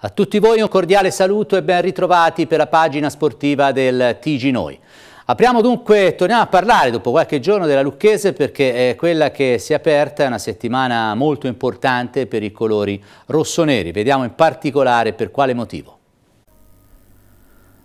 A tutti voi un cordiale saluto e ben ritrovati per la pagina sportiva del TG Noi. Apriamo dunque, torniamo a parlare dopo qualche giorno della Lucchese perché è quella che si è aperta, è una settimana molto importante per i colori rossoneri. Vediamo in particolare per quale motivo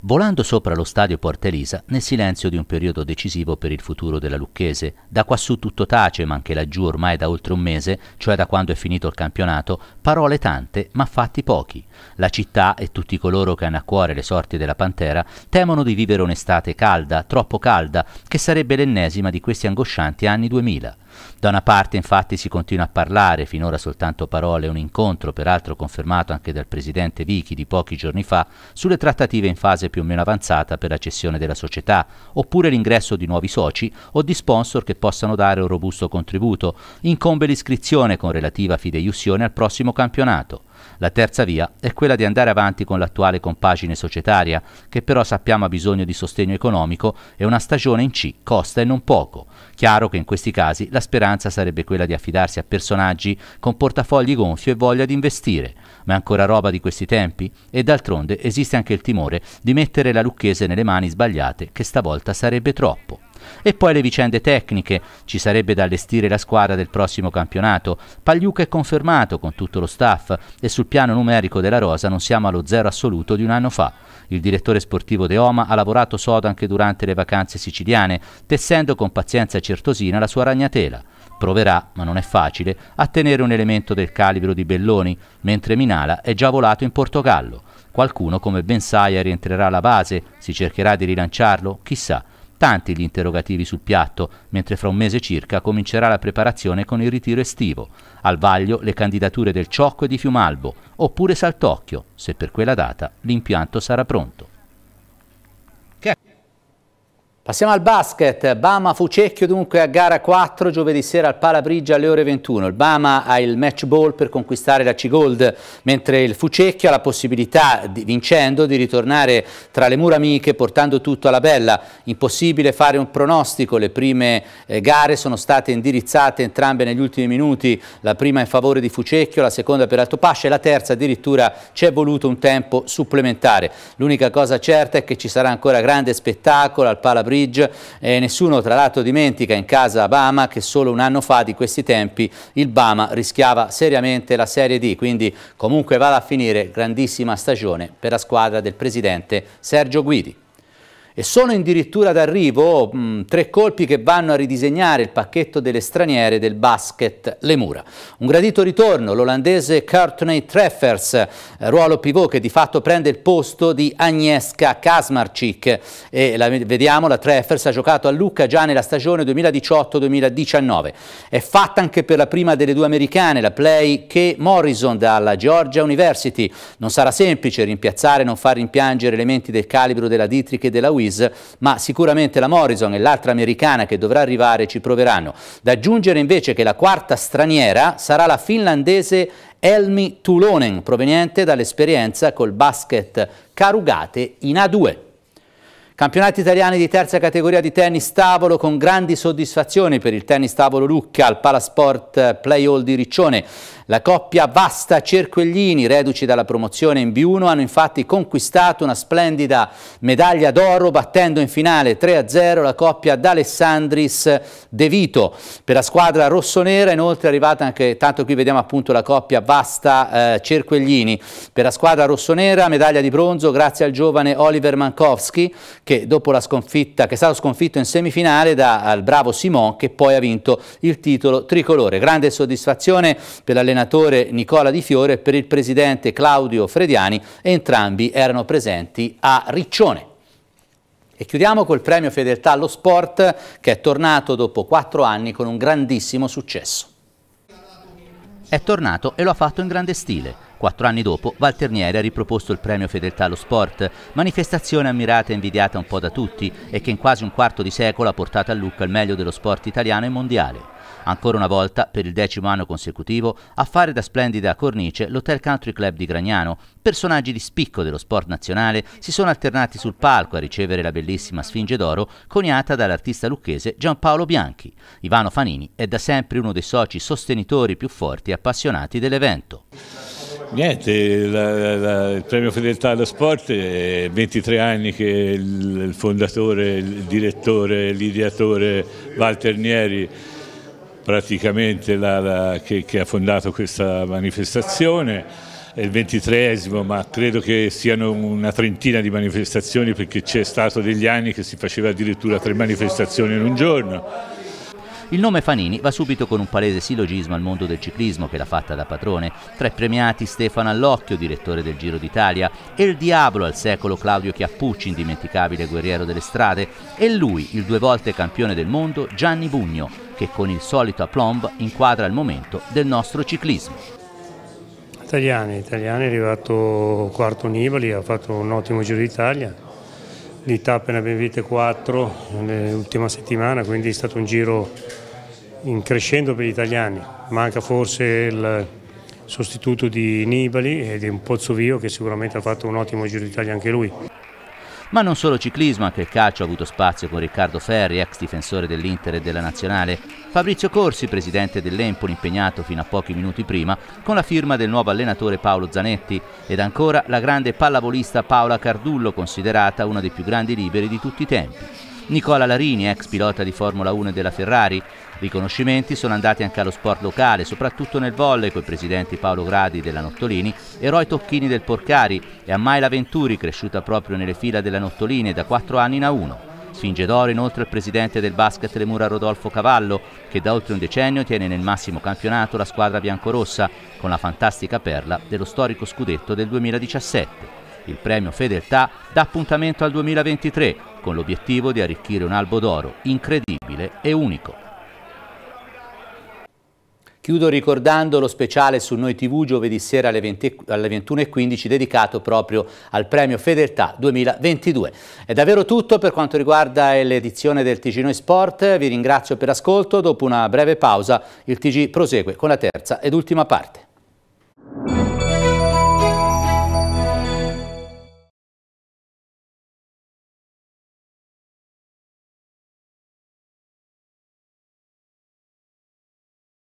volando sopra lo stadio Portelisa nel silenzio di un periodo decisivo per il futuro della Lucchese. Da quassù tutto tace, ma anche laggiù ormai da oltre un mese, cioè da quando è finito il campionato, parole tante ma fatti pochi. La città e tutti coloro che hanno a cuore le sorti della Pantera temono di vivere un'estate calda, troppo calda, che sarebbe l'ennesima di questi angoscianti anni 2000. Da una parte infatti si continua a parlare, finora soltanto parole, un incontro peraltro confermato anche dal presidente Vichy di pochi giorni fa, sulle trattative in fase più o meno avanzata per la cessione della società, oppure l'ingresso di nuovi soci o di sponsor che possano dare un robusto contributo. Incombe l'iscrizione con relativa fideiussione al prossimo campionato. La terza via è quella di andare avanti con l'attuale compagine societaria, che però sappiamo ha bisogno di sostegno economico e una stagione in C costa e non poco. Chiaro che in questi casi la speranza sarebbe quella di affidarsi a personaggi con portafogli gonfio e voglia di investire, ma è ancora roba di questi tempi? E d'altronde esiste anche il timore di mettere la lucchese nelle mani sbagliate, che stavolta sarebbe troppo. E poi le vicende tecniche, ci sarebbe da allestire la squadra del prossimo campionato. Pagliuca è confermato con tutto lo staff e sul piano numerico della rosa non siamo allo zero assoluto di un anno fa. Il direttore sportivo De Oma ha lavorato sodo anche durante le vacanze siciliane, tessendo con pazienza certosina la sua ragnatela proverà, ma non è facile, a tenere un elemento del calibro di Belloni, mentre Minala è già volato in Portogallo. Qualcuno come Ben Saia rientrerà alla base, si cercherà di rilanciarlo, chissà tanti gli interrogativi sul piatto, mentre fra un mese circa comincerà la preparazione con il ritiro estivo. Al vaglio le candidature del Ciocco e di Fiumalbo, oppure Saltocchio, se per quella data l'impianto sarà pronto. Passiamo al basket, Bama Fucecchio dunque a gara 4 giovedì sera al Palabrigia alle ore 21. Il Bama ha il match ball per conquistare la C-Gold, mentre il Fucecchio ha la possibilità, di, vincendo, di ritornare tra le mura amiche portando tutto alla bella. Impossibile fare un pronostico, le prime eh, gare sono state indirizzate entrambe negli ultimi minuti, la prima in favore di Fucecchio, la seconda per Altopascia e la terza addirittura ci è voluto un tempo supplementare. L'unica cosa certa è che ci sarà ancora grande spettacolo al Palabrigia Bridge. Eh, nessuno tra l'altro dimentica in casa Bama che solo un anno fa di questi tempi il Bama rischiava seriamente la Serie D, quindi comunque vada a finire grandissima stagione per la squadra del presidente Sergio Guidi e sono addirittura d'arrivo mm, tre colpi che vanno a ridisegnare il pacchetto delle straniere del basket Lemura. Un gradito ritorno l'olandese Courtney Treffers, eh, ruolo pivot che di fatto prende il posto di Agnieszka Kasmarczyk e la, vediamo la Treffers ha giocato a Lucca già nella stagione 2018-2019. È fatta anche per la prima delle due americane, la play Kay Morrison dalla Georgia University. Non sarà semplice rimpiazzare e non far rimpiangere elementi del calibro della Dietrich e della Wii Ruiz, ma sicuramente la Morrison e l'altra americana che dovrà arrivare ci proveranno. Da aggiungere invece che la quarta straniera sarà la finlandese Elmi Tulonen, proveniente dall'esperienza col basket Karugate in A2. Campionati italiani di terza categoria di tennis tavolo con grandi soddisfazioni per il tennis tavolo Lucca al Palasport Play Hall di Riccione. La coppia Vasta Cerquellini, reduci dalla promozione in B1, hanno infatti conquistato una splendida medaglia d'oro battendo in finale 3-0 la coppia d'Alessandris De Vito. Per la squadra rossonera inoltre è arrivata anche, tanto qui vediamo appunto la coppia Vasta eh, Cerquellini. Per la squadra rossonera medaglia di bronzo grazie al giovane Oliver Mankowski che che dopo la sconfitta, che è stato sconfitto in semifinale dal bravo Simon che poi ha vinto il titolo tricolore. Grande soddisfazione per l'allenatore Nicola Di Fiore e per il presidente Claudio Frediani, entrambi erano presenti a Riccione. E chiudiamo col premio Fedeltà allo Sport che è tornato dopo quattro anni con un grandissimo successo. È tornato e lo ha fatto in grande stile. Quattro anni dopo, Valternieri ha riproposto il premio Fedeltà allo Sport, manifestazione ammirata e invidiata un po' da tutti e che in quasi un quarto di secolo ha portato a Lucca il meglio dello sport italiano e mondiale. Ancora una volta, per il decimo anno consecutivo, a fare da splendida cornice l'Hotel Country Club di Gragnano. Personaggi di spicco dello sport nazionale si sono alternati sul palco a ricevere la bellissima Sfinge d'Oro coniata dall'artista lucchese Giampaolo Bianchi. Ivano Fanini è da sempre uno dei soci sostenitori più forti e appassionati dell'evento. Niente, la, la, il premio Fedeltà allo Sport è 23 anni che il, il fondatore, il direttore, l'ideatore Nieri praticamente la, che, che, ha fondato questa manifestazione, è il 23esimo ma credo che siano una trentina di manifestazioni perché c'è stato degli anni che si faceva addirittura tre manifestazioni in un giorno il nome Fanini va subito con un palese silogismo al mondo del ciclismo che l'ha fatta da padrone. Tra i premiati Stefano Allocchio, direttore del Giro d'Italia, e il diavolo al secolo Claudio Chiappucci, indimenticabile guerriero delle strade, e lui, il due volte campione del mondo, Gianni Bugno, che con il solito aplomb inquadra il momento del nostro ciclismo. Italiani, italiani, è arrivato quarto Nibali, ha fatto un ottimo Giro d'Italia, di tappe ne abbiamo vinte quattro nell'ultima settimana, quindi è stato un giro in crescendo per gli italiani, manca forse il sostituto di Nibali e di un Pozzovio che sicuramente ha fatto un ottimo Giro d'Italia anche lui. Ma non solo ciclismo, anche il calcio ha avuto spazio con Riccardo Ferri, ex difensore dell'Inter e della Nazionale, Fabrizio Corsi, presidente dell'Empoli, impegnato fino a pochi minuti prima con la firma del nuovo allenatore Paolo Zanetti, ed ancora la grande pallavolista Paola Cardullo, considerata una dei più grandi liberi di tutti i tempi. Nicola Larini, ex pilota di Formula 1 e della Ferrari, Riconoscimenti sono andati anche allo sport locale, soprattutto nel volley coi presidenti Paolo Gradi della Nottolini e Roy Tocchini del Porcari e a Maila Venturi, cresciuta proprio nelle fila della Nottolini da 4 anni in a 1. Sfinge d'oro inoltre il presidente del basket Lemura Rodolfo Cavallo, che da oltre un decennio tiene nel massimo campionato la squadra biancorossa, con la fantastica perla dello storico scudetto del 2017. Il premio Fedeltà dà appuntamento al 2023, con l'obiettivo di arricchire un albo d'oro incredibile e unico. Chiudo ricordando lo speciale su Noi TV giovedì sera alle, 20, alle 21.15 dedicato proprio al premio Fedeltà 2022. È davvero tutto per quanto riguarda l'edizione del TG Noi Sport. Vi ringrazio per l'ascolto. Dopo una breve pausa il TG prosegue con la terza ed ultima parte.